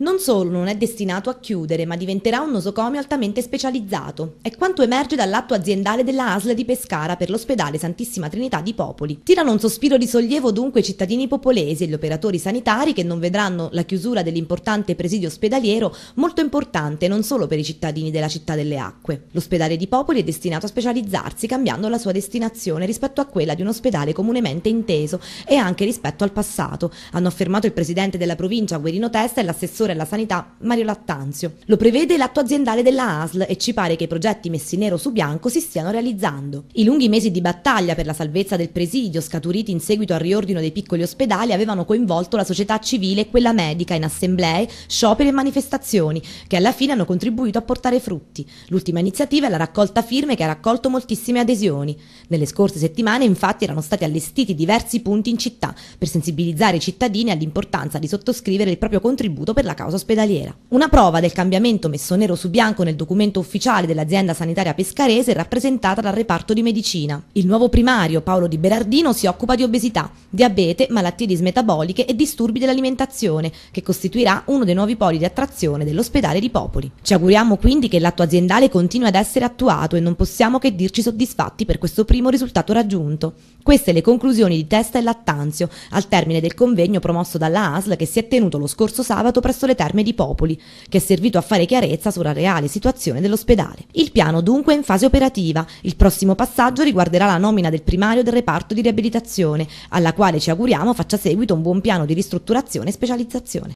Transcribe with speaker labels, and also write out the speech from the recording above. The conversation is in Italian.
Speaker 1: Non solo non è destinato a chiudere, ma diventerà un nosocomio altamente specializzato. È quanto emerge dall'atto aziendale della ASL di Pescara per l'ospedale Santissima Trinità di Popoli. Tirano un sospiro di sollievo dunque i cittadini popolesi e gli operatori sanitari che non vedranno la chiusura dell'importante presidio ospedaliero, molto importante non solo per i cittadini della città delle acque. L'ospedale di Popoli è destinato a specializzarsi cambiando la sua destinazione rispetto a quella di un ospedale comunemente inteso e anche rispetto al passato, hanno affermato il presidente della provincia Guerino Testa e l'assessore assessore alla sanità Mario Lattanzio. Lo prevede l'atto aziendale della ASL e ci pare che i progetti messi nero su bianco si stiano realizzando. I lunghi mesi di battaglia per la salvezza del presidio, scaturiti in seguito al riordino dei piccoli ospedali, avevano coinvolto la società civile e quella medica in assemblee, scioperi e manifestazioni, che alla fine hanno contribuito a portare frutti. L'ultima iniziativa è la raccolta firme che ha raccolto moltissime adesioni. Nelle scorse settimane, infatti, erano stati allestiti diversi punti in città per sensibilizzare i cittadini all'importanza di sottoscrivere il proprio contributo per la causa ospedaliera. Una prova del cambiamento messo nero su bianco nel documento ufficiale dell'azienda sanitaria pescarese è rappresentata dal reparto di medicina. Il nuovo primario, Paolo Di Berardino, si occupa di obesità, diabete, malattie dismetaboliche e disturbi dell'alimentazione, che costituirà uno dei nuovi poli di attrazione dell'ospedale di Popoli. Ci auguriamo quindi che l'atto aziendale continui ad essere attuato e non possiamo che dirci soddisfatti per questo primo risultato raggiunto. Queste le conclusioni di Testa e Lattanzio, al termine del convegno promosso dalla ASL che si è tenuto lo scorso sabato presso le le Terme di Popoli, che è servito a fare chiarezza sulla reale situazione dell'ospedale. Il piano dunque è in fase operativa. Il prossimo passaggio riguarderà la nomina del primario del reparto di riabilitazione, alla quale ci auguriamo faccia seguito un buon piano di ristrutturazione e specializzazione.